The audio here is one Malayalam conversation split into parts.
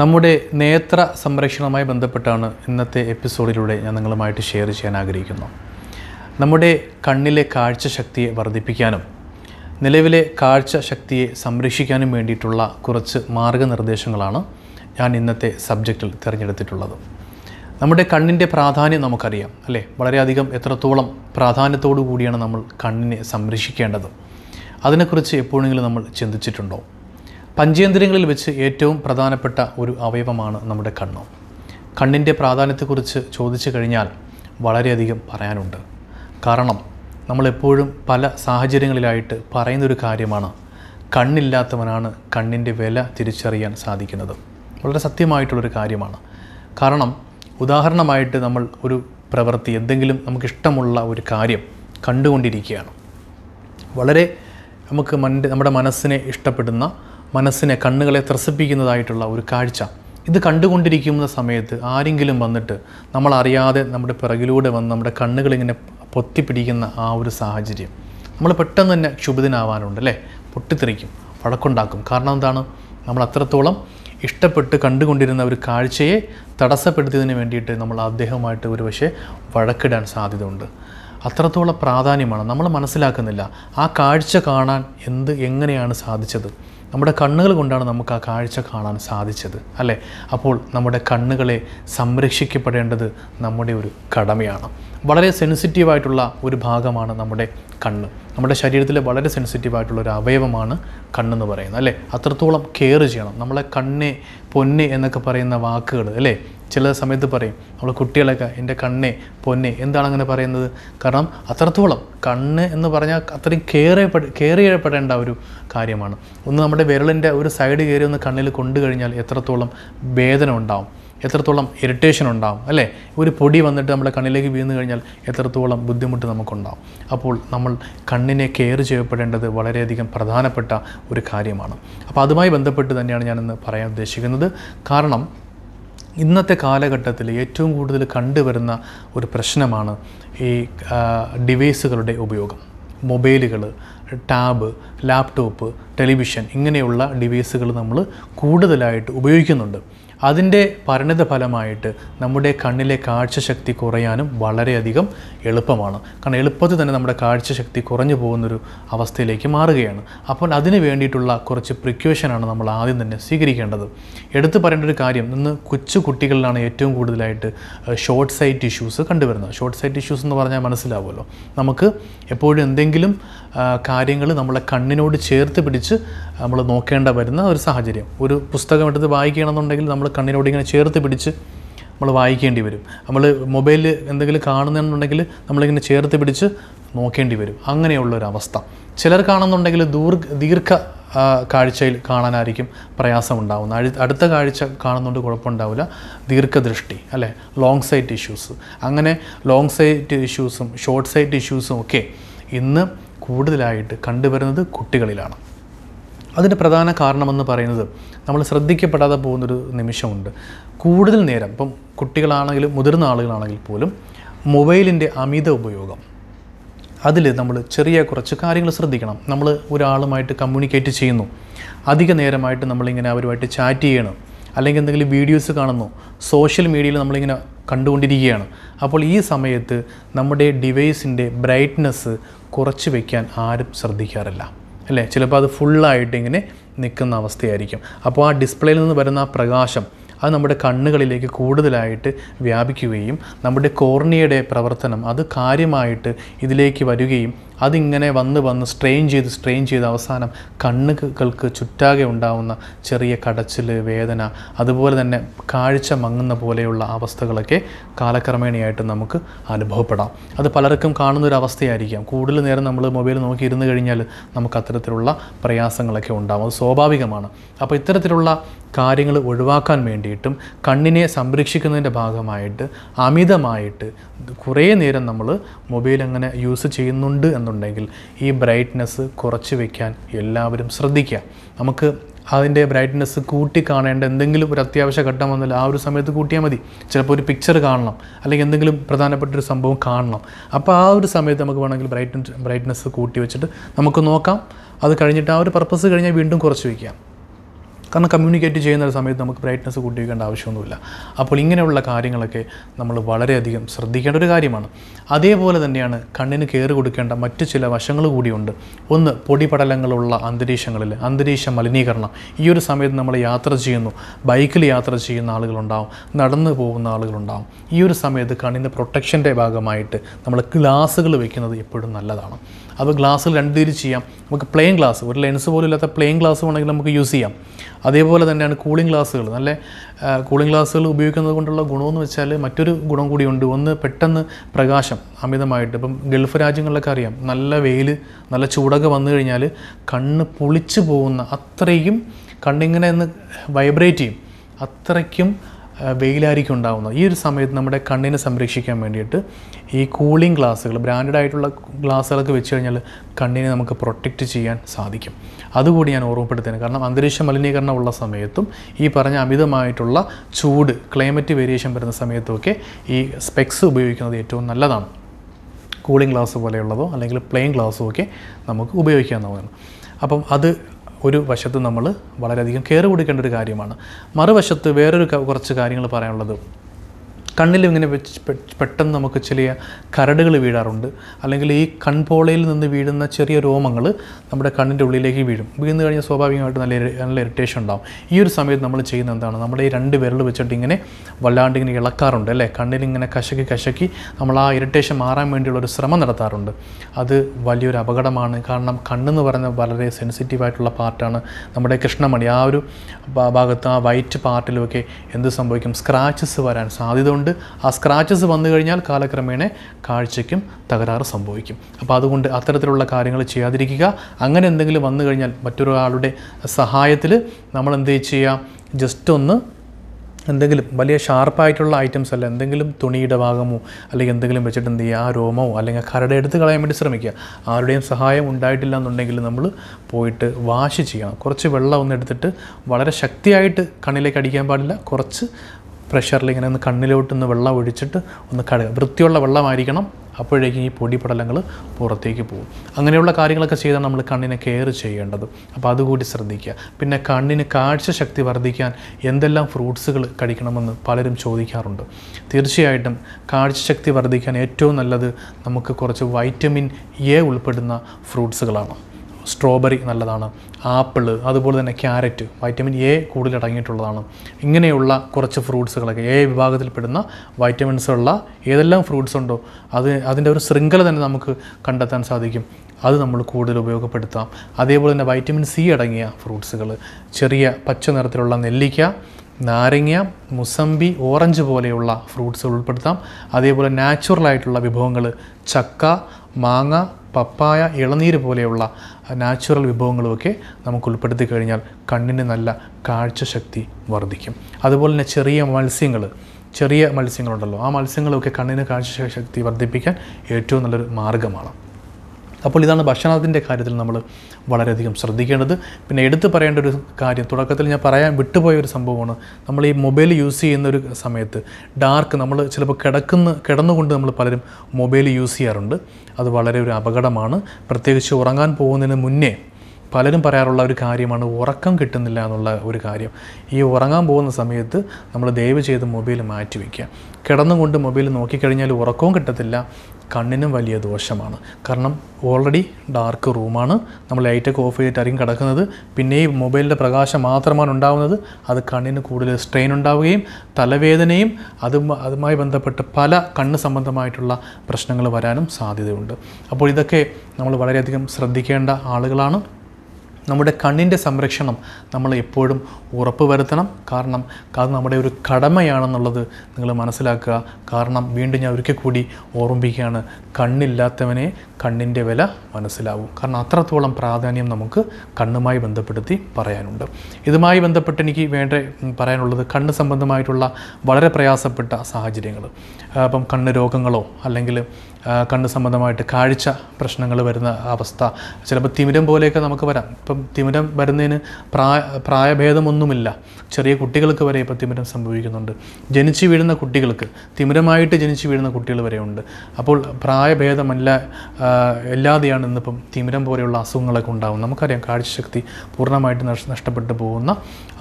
നമ്മുടെ നേത്ര സംരക്ഷണവുമായി ബന്ധപ്പെട്ടാണ് ഇന്നത്തെ എപ്പിസോഡിലൂടെ ഞാൻ നിങ്ങളുമായിട്ട് ഷെയർ ചെയ്യാൻ ആഗ്രഹിക്കുന്നു നമ്മുടെ കണ്ണിലെ കാഴ്ച ശക്തിയെ വർദ്ധിപ്പിക്കാനും നിലവിലെ കാഴ്ച ശക്തിയെ സംരക്ഷിക്കാനും വേണ്ടിയിട്ടുള്ള കുറച്ച് മാർഗനിർദ്ദേശങ്ങളാണ് ഞാൻ ഇന്നത്തെ സബ്ജക്റ്റിൽ തിരഞ്ഞെടുത്തിട്ടുള്ളത് നമ്മുടെ കണ്ണിൻ്റെ പ്രാധാന്യം നമുക്കറിയാം അല്ലേ വളരെയധികം എത്രത്തോളം പ്രാധാന്യത്തോടു കൂടിയാണ് നമ്മൾ കണ്ണിനെ സംരക്ഷിക്കേണ്ടത് അതിനെക്കുറിച്ച് എപ്പോഴെങ്കിലും നമ്മൾ ചിന്തിച്ചിട്ടുണ്ടോ പഞ്ചേന്ദ്രിയങ്ങളിൽ വെച്ച് ഏറ്റവും പ്രധാനപ്പെട്ട ഒരു അവയവമാണ് നമ്മുടെ കണ്ണ് കണ്ണിൻ്റെ പ്രാധാന്യത്തെക്കുറിച്ച് ചോദിച്ചു കഴിഞ്ഞാൽ വളരെയധികം പറയാനുണ്ട് കാരണം നമ്മളെപ്പോഴും പല സാഹചര്യങ്ങളിലായിട്ട് പറയുന്നൊരു കാര്യമാണ് കണ്ണില്ലാത്തവനാണ് കണ്ണിൻ്റെ വില തിരിച്ചറിയാൻ സാധിക്കുന്നത് വളരെ സത്യമായിട്ടുള്ളൊരു കാര്യമാണ് കാരണം ഉദാഹരണമായിട്ട് നമ്മൾ ഒരു പ്രവൃത്തി എന്തെങ്കിലും നമുക്കിഷ്ടമുള്ള ഒരു കാര്യം കണ്ടുകൊണ്ടിരിക്കുകയാണ് വളരെ നമുക്ക് മൻ്റെ നമ്മുടെ മനസ്സിനെ ഇഷ്ടപ്പെടുന്ന മനസ്സിനെ കണ്ണുകളെ ത്രസിപ്പിക്കുന്നതായിട്ടുള്ള ഒരു കാഴ്ച ഇത് കണ്ടുകൊണ്ടിരിക്കുന്ന സമയത്ത് ആരെങ്കിലും വന്നിട്ട് നമ്മളറിയാതെ നമ്മുടെ പിറകിലൂടെ വന്ന് നമ്മുടെ കണ്ണുകളിങ്ങനെ പൊത്തിപ്പിടിക്കുന്ന ആ ഒരു സാഹചര്യം നമ്മൾ പെട്ടെന്ന് തന്നെ ക്ഷുഭിതനാവാനുണ്ട് അല്ലേ പൊട്ടിത്തെറിക്കും വഴക്കുണ്ടാക്കും കാരണം എന്താണ് നമ്മൾ അത്രത്തോളം ഇഷ്ടപ്പെട്ട് കണ്ടുകൊണ്ടിരുന്ന ഒരു കാഴ്ചയെ തടസ്സപ്പെടുത്തിയതിന് വേണ്ടിയിട്ട് നമ്മൾ അദ്ദേഹവുമായിട്ട് ഒരു പക്ഷേ വഴക്കിടാൻ സാധ്യതയുണ്ട് അത്രത്തോളം പ്രാധാന്യമാണ് നമ്മൾ മനസ്സിലാക്കുന്നില്ല ആ കാഴ്ച കാണാൻ എന്ത് എങ്ങനെയാണ് സാധിച്ചത് നമ്മുടെ കണ്ണുകൾ കൊണ്ടാണ് നമുക്ക് ആ കാഴ്ച കാണാൻ സാധിച്ചത് അല്ലേ അപ്പോൾ നമ്മുടെ കണ്ണുകളെ സംരക്ഷിക്കപ്പെടേണ്ടത് നമ്മുടെ ഒരു കടമയാണ് വളരെ സെൻസിറ്റീവായിട്ടുള്ള ഒരു ഭാഗമാണ് നമ്മുടെ കണ്ണ് നമ്മുടെ ശരീരത്തിൽ വളരെ സെൻസിറ്റീവ് ആയിട്ടുള്ള ഒരു അവയവമാണ് കണ്ണെന്ന് പറയുന്നത് അല്ലേ അത്രത്തോളം കെയർ ചെയ്യണം നമ്മളെ കണ്ണെ പൊന്നെ എന്നൊക്കെ പറയുന്ന വാക്കുകൾ അല്ലേ ചില സമയത്ത് പറയും നമ്മൾ കുട്ടികളൊക്കെ എൻ്റെ കണ്ണെ പൊന്നെ എന്താണ് അങ്ങനെ പറയുന്നത് കാരണം അത്രത്തോളം കണ്ണ് എന്ന് പറഞ്ഞാൽ അത്രയും കെയർ കെയർ ചെയ്യപ്പെടേണ്ട ഒരു കാര്യമാണ് ഒന്ന് നമ്മുടെ വിരളിൻ്റെ ഒരു സൈഡ് കയറി ഒന്ന് കണ്ണിൽ കൊണ്ടു കഴിഞ്ഞാൽ എത്രത്തോളം വേദന ഉണ്ടാവും എത്രത്തോളം ഇറിറ്റേഷൻ ഉണ്ടാവും അല്ലേ ഒരു പൊടി വന്നിട്ട് നമ്മുടെ കണ്ണിലേക്ക് വീണ് കഴിഞ്ഞാൽ എത്രത്തോളം ബുദ്ധിമുട്ട് നമുക്കുണ്ടാവും അപ്പോൾ നമ്മൾ കണ്ണിനെ കെയർ ചെയ്യപ്പെടേണ്ടത് വളരെയധികം പ്രധാനപ്പെട്ട ഒരു കാര്യമാണ് അപ്പോൾ അതുമായി ബന്ധപ്പെട്ട് തന്നെയാണ് ഞാനിന്ന് പറയാൻ ഉദ്ദേശിക്കുന്നത് കാരണം ഇന്നത്തെ കാലഘട്ടത്തിൽ ഏറ്റവും കൂടുതൽ കണ്ടുവരുന്ന ഒരു പ്രശ്നമാണ് ഈ ഡിവൈസുകളുടെ ഉപയോഗം മൊബൈലുകൾ ടാബ് ലാപ്ടോപ്പ് ടെലിവിഷൻ ഇങ്ങനെയുള്ള ഡിവൈസുകൾ നമ്മൾ കൂടുതലായിട്ട് ഉപയോഗിക്കുന്നുണ്ട് അതിൻ്റെ പരിണിത ഫലമായിട്ട് നമ്മുടെ കണ്ണിലെ കാഴ്ചശക്തി കുറയാനും വളരെയധികം എളുപ്പമാണ് കാരണം എളുപ്പത്തിൽ തന്നെ നമ്മുടെ കാഴ്ചശക്തി കുറഞ്ഞു പോകുന്നൊരു അവസ്ഥയിലേക്ക് മാറുകയാണ് അപ്പോൾ അതിന് വേണ്ടിയിട്ടുള്ള കുറച്ച് പ്രിക്യൂഷനാണ് നമ്മൾ ആദ്യം തന്നെ സ്വീകരിക്കേണ്ടത് എടുത്തു പറയേണ്ട ഒരു കാര്യം ഇന്ന് കൊച്ചു കുട്ടികളിലാണ് ഏറ്റവും കൂടുതലായിട്ട് ഷോർട്ട് സൈറ്റ് ഇഷ്യൂസ് കണ്ടുവരുന്നത് ഷോർട്ട് സൈറ്റ് ഇഷ്യൂസ് എന്ന് പറഞ്ഞാൽ മനസ്സിലാവുമല്ലോ നമുക്ക് എപ്പോഴും എന്തെങ്കിലും കാര്യങ്ങൾ നമ്മളെ കണ്ണിനോട് ചേർത്ത് പിടിച്ച് നമ്മൾ നോക്കേണ്ട വരുന്ന ഒരു സാഹചര്യം ഒരു പുസ്തകം എടുത്ത് വായിക്കണമെന്നുണ്ടെങ്കിൽ നമ്മൾ കണ്ണിനോട് ഇങ്ങനെ ചേർത്ത് പിടിച്ച് നമ്മൾ വായിക്കേണ്ടി വരും നമ്മൾ മൊബൈലിൽ എന്തെങ്കിലും കാണുന്നുണ്ടെങ്കിൽ നമ്മളിങ്ങനെ ചേർത്ത് പിടിച്ച് നോക്കേണ്ടി വരും അങ്ങനെയുള്ളൊരവസ്ഥ ചിലർ കാണുന്നുണ്ടെങ്കിൽ ദൂർ ദീർഘ കാഴ്ചയിൽ കാണാനായിരിക്കും പ്രയാസമുണ്ടാവുന്നത് അഴു അടുത്ത കാഴ്ച കാണുന്നതുകൊണ്ട് കുഴപ്പമുണ്ടാവില്ല ദീർഘദൃഷ്ടി അല്ലേ ലോങ് സൈറ്റ് ഇഷ്യൂസ് അങ്ങനെ ലോങ് സൈറ്റ് ഇഷ്യൂസും ഷോർട്ട് സൈറ്റ് ഇഷ്യൂസും ഒക്കെ ഇന്ന് കൂടുതലായിട്ട് കണ്ടുവരുന്നത് കുട്ടികളിലാണ് അതിന് പ്രധാന കാരണമെന്ന് പറയുന്നത് നമ്മൾ ശ്രദ്ധിക്കപ്പെടാതെ പോകുന്നൊരു നിമിഷമുണ്ട് കൂടുതൽ നേരം ഇപ്പം കുട്ടികളാണെങ്കിലും മുതിർന്ന ആളുകളാണെങ്കിൽ പോലും മൊബൈലിൻ്റെ അമിത ഉപയോഗം അതിൽ നമ്മൾ ചെറിയ കുറച്ച് കാര്യങ്ങൾ ശ്രദ്ധിക്കണം നമ്മൾ ഒരാളുമായിട്ട് കമ്മ്യൂണിക്കേറ്റ് ചെയ്യുന്നു അധിക നേരമായിട്ട് നമ്മളിങ്ങനെ അവരുമായിട്ട് ചാറ്റ് ചെയ്യണം അല്ലെങ്കിൽ എന്തെങ്കിലും വീഡിയോസ് കാണുന്നു സോഷ്യൽ മീഡിയയിൽ നമ്മളിങ്ങനെ കണ്ടുകൊണ്ടിരിക്കുകയാണ് അപ്പോൾ ഈ സമയത്ത് നമ്മുടെ ഡിവൈസിൻ്റെ ബ്രൈറ്റ്നസ് കുറച്ച് വയ്ക്കാൻ ആരും ശ്രദ്ധിക്കാറില്ല അല്ലേ ചിലപ്പോൾ അത് ഫുള്ളായിട്ട് ഇങ്ങനെ നിൽക്കുന്ന അവസ്ഥയായിരിക്കും അപ്പോൾ ആ ഡിസ്പ്ലേയിൽ നിന്ന് വരുന്ന ആ പ്രകാശം അത് നമ്മുടെ കണ്ണുകളിലേക്ക് കൂടുതലായിട്ട് വ്യാപിക്കുകയും നമ്മുടെ കോർണിയയുടെ പ്രവർത്തനം അത് കാര്യമായിട്ട് ഇതിലേക്ക് വരികയും അതിങ്ങനെ വന്ന് വന്ന് സ്ട്രെയിൻ ചെയ്ത് സ്ട്രെയിൻ ചെയ്ത് അവസാനം കണ്ണുകൾക്ക് ചുറ്റാകെ ഉണ്ടാവുന്ന ചെറിയ കടച്ചിൽ വേദന അതുപോലെ തന്നെ കാഴ്ച മങ്ങുന്ന പോലെയുള്ള അവസ്ഥകളൊക്കെ കാലക്രമേണയായിട്ട് നമുക്ക് അനുഭവപ്പെടാം അത് പലർക്കും കാണുന്നൊരവസ്ഥയായിരിക്കാം കൂടുതൽ നേരം നമ്മൾ മൊബൈൽ നോക്കി ഇരുന്ന് കഴിഞ്ഞാൽ നമുക്ക് അത്തരത്തിലുള്ള പ്രയാസങ്ങളൊക്കെ ഉണ്ടാകും അത് സ്വാഭാവികമാണ് അപ്പോൾ ഇത്തരത്തിലുള്ള കാര്യങ്ങൾ ഒഴിവാക്കാൻ വേണ്ടിയിട്ടും കണ്ണിനെ സംരക്ഷിക്കുന്നതിൻ്റെ ഭാഗമായിട്ട് അമിതമായിട്ട് കുറേ നേരം നമ്മൾ മൊബൈൽ അങ്ങനെ യൂസ് ചെയ്യുന്നുണ്ട് എന്ന് കാണുന്നുണ്ടെങ്കിൽ ഈ ബ്രൈറ്റ്നസ് കുറച്ച് വയ്ക്കാൻ എല്ലാവരും ശ്രദ്ധിക്കുക നമുക്ക് അതിൻ്റെ ബ്രൈറ്റ്നസ് കൂട്ടി കാണേണ്ട എന്തെങ്കിലും ഒരു അത്യാവശ്യ ഘട്ടം വന്നാൽ ആ ഒരു സമയത്ത് കൂട്ടിയാൽ മതി ചിലപ്പോൾ ഒരു പിക്ചർ കാണണം അല്ലെങ്കിൽ എന്തെങ്കിലും പ്രധാനപ്പെട്ട ഒരു സംഭവം കാണണം അപ്പോൾ ആ ഒരു സമയത്ത് നമുക്ക് വേണമെങ്കിൽ ബ്രൈറ്റ്നസ് ബ്രൈറ്റ്നസ് കൂട്ടി വെച്ചിട്ട് നമുക്ക് നോക്കാം അത് കഴിഞ്ഞിട്ട് ആ ഒരു പർപ്പസ് കഴിഞ്ഞാൽ വീണ്ടും കുറച്ച് വയ്ക്കാം കാരണം കമ്മ്യൂണിക്കേറ്റ് ചെയ്യുന്ന ഒരു സമയത്ത് നമുക്ക് ബ്രൈറ്റ്നസ് കൂട്ടി ആവശ്യമൊന്നുമില്ല അപ്പോൾ ഇങ്ങനെയുള്ള കാര്യങ്ങളൊക്കെ നമ്മൾ വളരെയധികം ശ്രദ്ധിക്കേണ്ട ഒരു കാര്യമാണ് അതേപോലെ തന്നെയാണ് കണ്ണിന് കയറി കൊടുക്കേണ്ട മറ്റ് ചില വശങ്ങൾ കൂടിയുണ്ട് ഒന്ന് പൊടിപടലങ്ങളുള്ള അന്തരീക്ഷങ്ങളിൽ അന്തരീക്ഷ മലിനീകരണം ഈ ഒരു സമയത്ത് നമ്മൾ യാത്ര ചെയ്യുന്നു ബൈക്കിൽ യാത്ര ചെയ്യുന്ന ആളുകളുണ്ടാവും നടന്നു പോകുന്ന ആളുകളുണ്ടാവും ഈ ഒരു സമയത്ത് കണ്ണിൻ്റെ പ്രൊട്ടക്ഷൻ്റെ ഭാഗമായിട്ട് നമ്മൾ ഗ്ലാസ്സുകൾ വെക്കുന്നത് എപ്പോഴും നല്ലതാണ് അപ്പോൾ ഗ്ലാസ്സിൽ രണ്ട് രീതിയിൽ ചെയ്യാം നമുക്ക് പ്ലെയിൻ ഗ്ലാസ് ഒരു ലെൻസ് പോലും ഇല്ലാത്ത പ്ലെയിൻ ഗ്ലാസ് വേണമെങ്കിൽ നമുക്ക് യൂസ് ചെയ്യാം അതേപോലെ തന്നെയാണ് കൂളിംഗ് ഗ്ലാസ്സുകൾ നല്ല കൂളിംഗ് ഗ്ലാസ്സുകൾ ഉപയോഗിക്കുന്നത് കൊണ്ടുള്ള ഗുണമെന്ന് വെച്ചാൽ മറ്റൊരു ഗുണം കൂടിയുണ്ട് ഒന്ന് പെട്ടെന്ന് പ്രകാശം അമിതമായിട്ട് ഇപ്പം ഗൾഫ് രാജ്യങ്ങളിലൊക്കെ അറിയാം നല്ല വെയിൽ നല്ല ചൂടൊക്കെ വന്നു കഴിഞ്ഞാൽ കണ്ണ് പൊളിച്ചു പോകുന്ന അത്രയും കണ്ണിങ്ങനെ ഒന്ന് വൈബ്രേറ്റ് ചെയ്യും അത്രയ്ക്കും വെയിലായിരിക്കും ഉണ്ടാകുന്നത് ഈ ഒരു സമയത്ത് നമ്മുടെ കണ്ണിനെ സംരക്ഷിക്കാൻ വേണ്ടിയിട്ട് ഈ കൂളിംഗ് ഗ്ലാസ്സുകൾ ബ്രാൻഡഡ് ആയിട്ടുള്ള ഗ്ലാസ്സുകളൊക്കെ വെച്ച് കഴിഞ്ഞാൽ കണ്ണിനെ നമുക്ക് പ്രൊട്ടക്റ്റ് ചെയ്യാൻ സാധിക്കും അതുകൂടി ഞാൻ ഓർമ്മപ്പെടുത്തുന്നത് കാരണം അന്തരീക്ഷ മലിനീകരണം ഉള്ള സമയത്തും ഈ പറഞ്ഞ അമിതമായിട്ടുള്ള ചൂട് ക്ലൈമറ്റ് വേരിയേഷൻ വരുന്ന സമയത്തുമൊക്കെ ഈ സ്പെക്സ് ഉപയോഗിക്കുന്നത് ഏറ്റവും നല്ലതാണ് കൂളിംഗ് ഗ്ലാസ് പോലെയുള്ളതോ അല്ലെങ്കിൽ പ്ലെയിൻ ഗ്ലാസ്സോ ഒക്കെ നമുക്ക് ഉപയോഗിക്കാവുന്നതാണ് അപ്പം അത് ഒരു വശത്ത് നമ്മൾ വളരെയധികം കെയർ കൊടുക്കേണ്ട ഒരു കാര്യമാണ് മറുവശത്ത് വേറൊരു കുറച്ച് കാര്യങ്ങൾ പറയാനുള്ളത് കണ്ണിലും ഇങ്ങനെ പെട്ടെന്ന് നമുക്ക് ചെറിയ കരടുകൾ വീഴാറുണ്ട് അല്ലെങ്കിൽ ഈ കൺപോളയിൽ നിന്ന് വീഴുന്ന ചെറിയ രോമങ്ങൾ നമ്മുടെ കണ്ണിൻ്റെ ഉള്ളിലേക്ക് വീഴും വീണ് കഴിഞ്ഞാൽ സ്വാഭാവികമായിട്ട് നല്ല നല്ല ഇറിറ്റേഷൻ ഉണ്ടാവും ഈ ഒരു സമയത്ത് നമ്മൾ ചെയ്യുന്ന എന്താണ് നമ്മുടെ ഈ രണ്ട് വിരൽ വെച്ചിട്ട് ഇങ്ങനെ വല്ലാണ്ട് ഇങ്ങനെ ഇളക്കാറുണ്ട് അല്ലേ കണ്ണിലിങ്ങനെ കശക്കി കശക്കി നമ്മൾ ആ ഇറിറ്റേഷൻ മാറാൻ വേണ്ടിയുള്ളൊരു ഒരു ശ്രമം നടത്താറുണ്ട് അത് വലിയൊരു അപകടമാണ് കാരണം കണ്ണെന്ന് പറയുന്നത് വളരെ സെൻസിറ്റീവായിട്ടുള്ള പാർട്ടാണ് നമ്മുടെ കൃഷ്ണമണി ആ ഒരു ഭാഗത്ത് ആ വൈറ്റ് പാർട്ടിലുമൊക്കെ എന്ത് സംഭവിക്കും സ്ക്രാച്ചസ് വരാൻ സാധ്യത ഉണ്ട് അതുകൊണ്ട് ആ സ്ക്രാച്ചസ് വന്നു കഴിഞ്ഞാൽ കാലക്രമേണ കാഴ്ചയ്ക്കും തകരാറ് സംഭവിക്കും അപ്പോൾ അതുകൊണ്ട് അത്തരത്തിലുള്ള കാര്യങ്ങൾ ചെയ്യാതിരിക്കുക അങ്ങനെ എന്തെങ്കിലും വന്നു കഴിഞ്ഞാൽ മറ്റൊരാളുടെ സഹായത്തിൽ നമ്മൾ എന്ത് ചെയ്യുക ജസ്റ്റ് ഒന്ന് എന്തെങ്കിലും വലിയ ഷാർപ്പായിട്ടുള്ള ഐറ്റംസ് അല്ല എന്തെങ്കിലും തുണിയുടെ ഭാഗമോ അല്ലെങ്കിൽ എന്തെങ്കിലും വെച്ചിട്ട് എന്ത് ചെയ്യുക ആ രോമോ അല്ലെങ്കിൽ കരട് എടുത്ത് കളയാൻ വേണ്ടി ശ്രമിക്കുക ആരുടെയും സഹായം ഉണ്ടായിട്ടില്ല എന്നുണ്ടെങ്കിൽ നമ്മൾ പോയിട്ട് വാഷ് ചെയ്യണം കുറച്ച് വെള്ളം ഒന്ന് എടുത്തിട്ട് വളരെ ശക്തിയായിട്ട് കണ്ണിലേക്ക് അടിക്കാൻ പാടില്ല കുറച്ച് പ്രഷറിൽ ഇങ്ങനെ ഒന്ന് കണ്ണിലോട്ടൊന്ന് വെള്ളം ഒഴിച്ചിട്ട് ഒന്ന് കഴുകുക വൃത്തിയുള്ള വെള്ളമായിരിക്കണം അപ്പോഴേക്കും ഈ പൊടിപടലങ്ങൾ പുറത്തേക്ക് പോകും അങ്ങനെയുള്ള കാര്യങ്ങളൊക്കെ ചെയ്താൽ നമ്മൾ കണ്ണിനെ കെയർ ചെയ്യേണ്ടത് അപ്പോൾ അതുകൂടി ശ്രദ്ധിക്കുക പിന്നെ കണ്ണിന് കാഴ്ചശക്തി വർദ്ധിക്കാൻ എന്തെല്ലാം ഫ്രൂട്ട്സുകൾ കഴിക്കണമെന്ന് പലരും ചോദിക്കാറുണ്ട് തീർച്ചയായിട്ടും കാഴ്ചശക്തി വർദ്ധിക്കാൻ ഏറ്റവും നല്ലത് നമുക്ക് കുറച്ച് വൈറ്റമിൻ എ ഉൾപ്പെടുന്ന ഫ്രൂട്ട്സുകളാണ് സ്ട്രോബെറി നല്ലതാണ് ആപ്പിൾ അതുപോലെ തന്നെ ക്യാരറ്റ് വൈറ്റമിൻ എ കൂടുതൽ അടങ്ങിയിട്ടുള്ളതാണ് ഇങ്ങനെയുള്ള കുറച്ച് ഫ്രൂട്ട്സുകളൊക്കെ എ വിഭാഗത്തിൽപ്പെടുന്ന വൈറ്റമിൻസുള്ള ഏതെല്ലാം ഫ്രൂട്ട്സ് ഉണ്ടോ അത് അതിൻ്റെ ഒരു ശൃംഖല തന്നെ നമുക്ക് കണ്ടെത്താൻ സാധിക്കും അത് നമ്മൾ കൂടുതൽ ഉപയോഗപ്പെടുത്താം അതേപോലെ തന്നെ വൈറ്റമിൻ സി അടങ്ങിയ ഫ്രൂട്ട്സുകൾ ചെറിയ പച്ച നിറത്തിലുള്ള നെല്ലിക്ക നാരങ്ങ മുസമ്പി ഓറഞ്ച് പോലെയുള്ള ഫ്രൂട്ട്സ് ഉൾപ്പെടുത്താം അതേപോലെ നാച്ചുറലായിട്ടുള്ള വിഭവങ്ങൾ ചക്ക മാങ്ങ പപ്പായ ഇളനീര് പോലെയുള്ള നാച്ചുറൽ വിഭവങ്ങളുമൊക്കെ നമുക്ക് ഉൾപ്പെടുത്തി കഴിഞ്ഞാൽ കണ്ണിന് നല്ല കാഴ്ചശക്തി വർദ്ധിക്കും അതുപോലെ തന്നെ ചെറിയ മത്സ്യങ്ങൾ ചെറിയ മത്സ്യങ്ങളുണ്ടല്ലോ ആ മത്സ്യങ്ങളൊക്കെ കണ്ണിന് കാഴ്ചശക്തി വർദ്ധിപ്പിക്കാൻ ഏറ്റവും നല്ലൊരു മാർഗ്ഗമാണ് അപ്പോൾ ഇതാണ് ഭക്ഷണത്തിൻ്റെ കാര്യത്തിൽ നമ്മൾ വളരെയധികം ശ്രദ്ധിക്കേണ്ടത് പിന്നെ എടുത്തു പറയേണ്ട ഒരു കാര്യം തുടക്കത്തിൽ ഞാൻ പറയാൻ വിട്ടുപോയ ഒരു സംഭവമാണ് നമ്മൾ ഈ മൊബൈൽ യൂസ് ചെയ്യുന്ന ഒരു സമയത്ത് ഡാർക്ക് നമ്മൾ ചിലപ്പോൾ കിടക്കുന്ന കിടന്നുകൊണ്ട് നമ്മൾ പലരും മൊബൈൽ യൂസ് ചെയ്യാറുണ്ട് അത് വളരെ ഒരു അപകടമാണ് പ്രത്യേകിച്ച് ഉറങ്ങാൻ പോകുന്നതിന് മുന്നേ പലരും പറയാറുള്ള ഒരു കാര്യമാണ് ഉറക്കം കിട്ടുന്നില്ല എന്നുള്ള ഒരു കാര്യം ഈ ഉറങ്ങാൻ പോകുന്ന സമയത്ത് നമ്മൾ ദയവ് ചെയ്ത് മൊബൈൽ മാറ്റി വയ്ക്കുക കിടന്നുകൊണ്ട് മൊബൈൽ നോക്കിക്കഴിഞ്ഞാൽ ഉറക്കവും കിട്ടത്തില്ല കണ്ണിനും വലിയ ദോഷമാണ് കാരണം ഓൾറെഡി ഡാർക്ക് റൂമാണ് നമ്മൾ ലൈറ്റൊക്കെ ഓഫ് ചെയ്തിട്ടായിരിക്കും കിടക്കുന്നത് പിന്നെ ഈ മൊബൈലിൻ്റെ പ്രകാശം മാത്രമാണ് ഉണ്ടാകുന്നത് അത് കണ്ണിന് കൂടുതൽ സ്ട്രെയിൻ ഉണ്ടാവുകയും തലവേദനയും അതും അതുമായി ബന്ധപ്പെട്ട് പല കണ്ണ് സംബന്ധമായിട്ടുള്ള പ്രശ്നങ്ങൾ വരാനും സാധ്യതയുണ്ട് അപ്പോൾ ഇതൊക്കെ നമ്മൾ വളരെയധികം ശ്രദ്ധിക്കേണ്ട ആളുകളാണ് നമ്മുടെ കണ്ണിൻ്റെ സംരക്ഷണം നമ്മൾ എപ്പോഴും ഉറപ്പ് വരുത്തണം കാരണം അത് നമ്മുടെ ഒരു കടമയാണെന്നുള്ളത് നിങ്ങൾ മനസ്സിലാക്കുക കാരണം വീണ്ടും ഞാൻ ഒരിക്കൽ കൂടി ഓർമ്മിപ്പിക്കുകയാണ് കണ്ണില്ലാത്തവനെ കണ്ണിൻ്റെ വില മനസ്സിലാവും കാരണം അത്രത്തോളം പ്രാധാന്യം നമുക്ക് കണ്ണുമായി ബന്ധപ്പെടുത്തി പറയാനുണ്ട് ഇതുമായി ബന്ധപ്പെട്ട് എനിക്ക് വേണ്ട പറയാനുള്ളത് കണ്ണ് സംബന്ധമായിട്ടുള്ള വളരെ പ്രയാസപ്പെട്ട സാഹചര്യങ്ങൾ അപ്പം കണ്ണ് രോഗങ്ങളോ അല്ലെങ്കിൽ കണ്ണ് സംബന്ധമായിട്ട് കാഴ്ച പ്രശ്നങ്ങൾ വരുന്ന അവസ്ഥ ചിലപ്പോൾ തിമിരം പോലെയൊക്കെ നമുക്ക് വരാം ഇപ്പം തിമിരം വരുന്നതിന് പ്രായ പ്രായഭേദമൊന്നുമില്ല ചെറിയ കുട്ടികൾക്ക് വരെ ഇപ്പോൾ തിമിരം സംഭവിക്കുന്നുണ്ട് ജനിച്ചു വീഴുന്ന കുട്ടികൾക്ക് തിമിരമായിട്ട് ജനിച്ചു വീഴുന്ന കുട്ടികൾ വരെയുണ്ട് അപ്പോൾ പ്രായഭേദമല്ല എല്ലാതെയാണ് ഇന്നിപ്പം തിമിരം പോലെയുള്ള അസുഖങ്ങളൊക്കെ ഉണ്ടാകും നമുക്കറിയാം കാഴ്ചശക്തി പൂർണ്ണമായിട്ട് നഷ്ടപ്പെട്ടു പോകുന്ന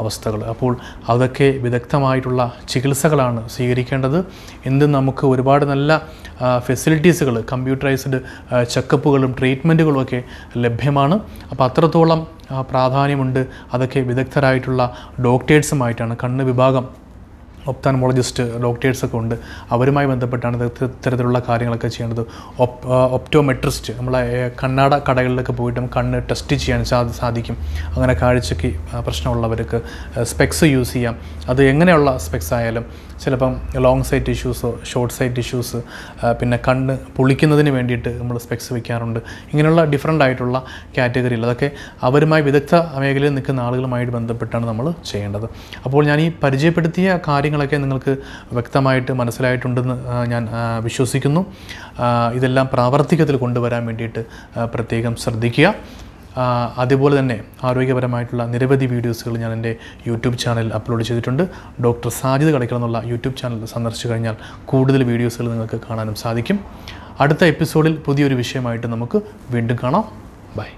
അവസ്ഥകൾ അപ്പോൾ അതൊക്കെ വിദഗ്ധമായിട്ടുള്ള ചികിത്സകളാണ് സ്വീകരിക്കേണ്ടത് എന്ത് നമുക്ക് ഒരുപാട് നല്ല ഫെസിലിറ്റീസുകൾ കമ്പ്യൂട്ടറൈസ്ഡ് ചെക്കപ്പുകളും ട്രീറ്റ്മെൻറ്റുകളും ഒക്കെ ലഭ്യമാണ് അപ്പോൾ അത്രത്തോളം പ്രാധാന്യമുണ്ട് അതൊക്കെ വിദഗ്ധരായിട്ടുള്ള ഡോക്ടേഴ്സുമായിട്ടാണ് കണ്ണ് വിഭാഗം ഒപ്താൻമോളജിസ്റ്റ് ഡോക്ടേഴ്സൊക്കെ ഉണ്ട് അവരുമായി ബന്ധപ്പെട്ടാണ് ഇത്തരത്തിലുള്ള കാര്യങ്ങളൊക്കെ ചെയ്യേണ്ടത് ഒപ്റ്റോമെട്രിസ്റ്റ് നമ്മളെ കണ്ണാട കടകളിലൊക്കെ പോയിട്ട് നമുക്ക് കണ്ണ് ടെസ്റ്റ് ചെയ്യാൻ സാധിക്കും അങ്ങനെ കാഴ്ചയ്ക്ക് പ്രശ്നമുള്ളവർക്ക് സ്പെക്സ് യൂസ് ചെയ്യാം അത് എങ്ങനെയുള്ള സ്പെക്സ് ആയാലും ചിലപ്പം ലോങ് സൈറ്റ് ഇഷ്യൂസോ ഷോർട്ട് സൈറ്റ് ഇഷ്യൂസ് പിന്നെ കണ്ണ് പൊളിക്കുന്നതിന് വേണ്ടിയിട്ട് നമ്മൾ സ്പെക്സ് വയ്ക്കാറുണ്ട് ഇങ്ങനെയുള്ള ഡിഫറെൻ്റ് ആയിട്ടുള്ള കാറ്റഗറിയിൽ അതൊക്കെ അവരുമായി വിദഗ്ധ മേഖലയിൽ നിൽക്കുന്ന ആളുകളുമായിട്ട് ബന്ധപ്പെട്ടാണ് നമ്മൾ ചെയ്യേണ്ടത് അപ്പോൾ ഞാൻ ഈ പരിചയപ്പെടുത്തിയ കാര്യങ്ങൾ കാര്യങ്ങളൊക്കെ നിങ്ങൾക്ക് വ്യക്തമായിട്ട് മനസ്സിലായിട്ടുണ്ടെന്ന് ഞാൻ വിശ്വസിക്കുന്നു ഇതെല്ലാം പ്രാവർത്തികത്തിൽ കൊണ്ടുവരാൻ വേണ്ടിയിട്ട് പ്രത്യേകം ശ്രദ്ധിക്കുക അതുപോലെ തന്നെ ആരോഗ്യപരമായിട്ടുള്ള നിരവധി വീഡിയോസുകൾ ഞാൻ എൻ്റെ യൂട്യൂബ് ചാനൽ അപ്ലോഡ് ചെയ്തിട്ടുണ്ട് ഡോക്ടർ സാജിത് കളിക്കണം എന്നുള്ള യൂട്യൂബ് ചാനൽ സന്ദർശിച്ചു കഴിഞ്ഞാൽ കൂടുതൽ വീഡിയോസുകൾ നിങ്ങൾക്ക് കാണാനും സാധിക്കും അടുത്ത എപ്പിസോഡിൽ പുതിയൊരു വിഷയമായിട്ട് നമുക്ക് വീണ്ടും കാണാം ബൈ